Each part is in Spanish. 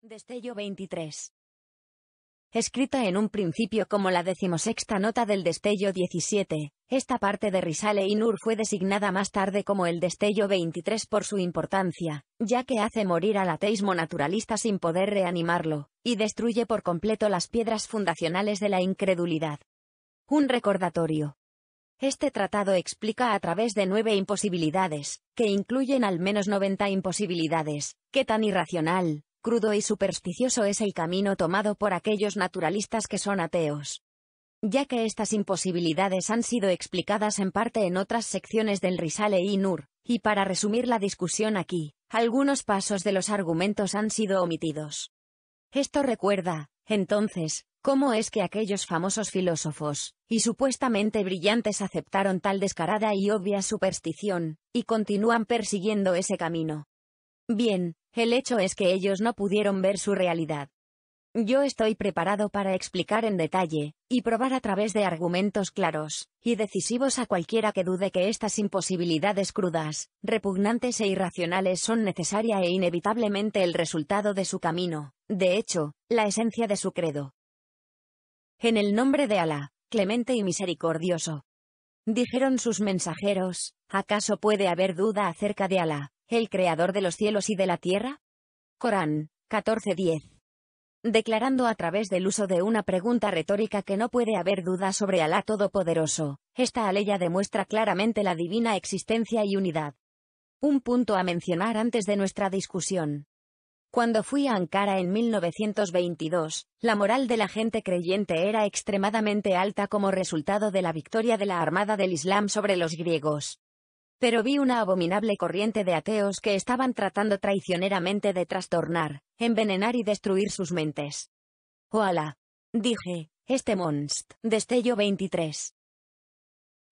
Destello 23. Escrita en un principio como la decimosexta nota del Destello 17, esta parte de Risale Inur fue designada más tarde como el Destello 23 por su importancia, ya que hace morir al ateísmo naturalista sin poder reanimarlo, y destruye por completo las piedras fundacionales de la incredulidad. Un recordatorio. Este tratado explica a través de nueve imposibilidades, que incluyen al menos 90 imposibilidades, qué tan irracional, crudo y supersticioso es el camino tomado por aquellos naturalistas que son ateos. Ya que estas imposibilidades han sido explicadas en parte en otras secciones del Risale y Nur, y para resumir la discusión aquí, algunos pasos de los argumentos han sido omitidos. Esto recuerda, entonces, cómo es que aquellos famosos filósofos, y supuestamente brillantes aceptaron tal descarada y obvia superstición, y continúan persiguiendo ese camino. Bien, el hecho es que ellos no pudieron ver su realidad. Yo estoy preparado para explicar en detalle, y probar a través de argumentos claros, y decisivos a cualquiera que dude que estas imposibilidades crudas, repugnantes e irracionales son necesaria e inevitablemente el resultado de su camino, de hecho, la esencia de su credo. En el nombre de Alá, clemente y misericordioso. Dijeron sus mensajeros, ¿acaso puede haber duda acerca de Alá, el creador de los cielos y de la tierra? Corán, 14.10. Declarando a través del uso de una pregunta retórica que no puede haber duda sobre Alá Todopoderoso, esta aleya demuestra claramente la divina existencia y unidad. Un punto a mencionar antes de nuestra discusión. Cuando fui a Ankara en 1922, la moral de la gente creyente era extremadamente alta como resultado de la victoria de la Armada del Islam sobre los griegos. Pero vi una abominable corriente de ateos que estaban tratando traicioneramente de trastornar, envenenar y destruir sus mentes. Oala. Dije, este monst. Destello 23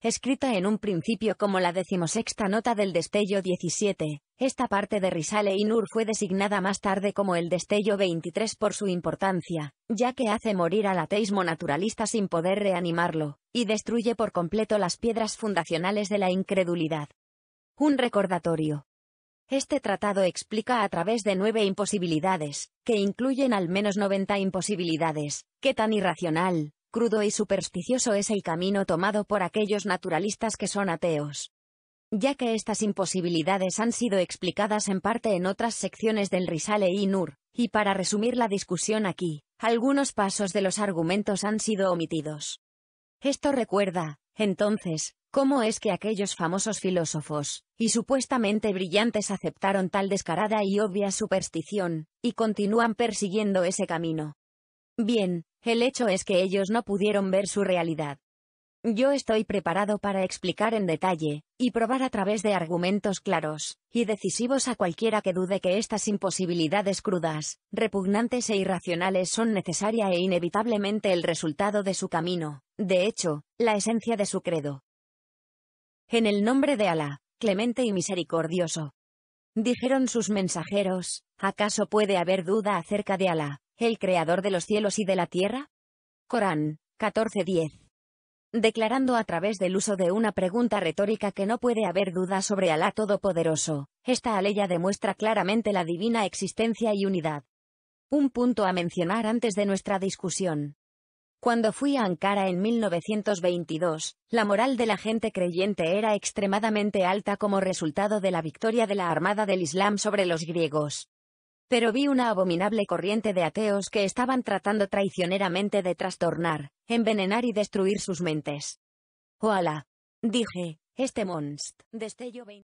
escrita en un principio como la decimosexta nota del destello 17. Esta parte de Risale y Nur fue designada más tarde como el destello 23 por su importancia, ya que hace morir al ateísmo naturalista sin poder reanimarlo, y destruye por completo las piedras fundacionales de la incredulidad. Un recordatorio. Este tratado explica a través de nueve imposibilidades, que incluyen al menos 90 imposibilidades, qué tan irracional, crudo y supersticioso es el camino tomado por aquellos naturalistas que son ateos. Ya que estas imposibilidades han sido explicadas en parte en otras secciones del Risale y Nur, y para resumir la discusión aquí, algunos pasos de los argumentos han sido omitidos. Esto recuerda, entonces, cómo es que aquellos famosos filósofos, y supuestamente brillantes aceptaron tal descarada y obvia superstición, y continúan persiguiendo ese camino. Bien, el hecho es que ellos no pudieron ver su realidad. Yo estoy preparado para explicar en detalle, y probar a través de argumentos claros, y decisivos a cualquiera que dude que estas imposibilidades crudas, repugnantes e irracionales son necesaria e inevitablemente el resultado de su camino, de hecho, la esencia de su credo. En el nombre de Alá, clemente y misericordioso. Dijeron sus mensajeros, ¿acaso puede haber duda acerca de Alá, el creador de los cielos y de la tierra? Corán, 14.10. Declarando a través del uso de una pregunta retórica que no puede haber duda sobre Alá Todopoderoso, esta aleya demuestra claramente la divina existencia y unidad. Un punto a mencionar antes de nuestra discusión. Cuando fui a Ankara en 1922, la moral de la gente creyente era extremadamente alta como resultado de la victoria de la Armada del Islam sobre los griegos. Pero vi una abominable corriente de ateos que estaban tratando traicioneramente de trastornar, envenenar y destruir sus mentes. Oala. Dije, este monst. Destello 20.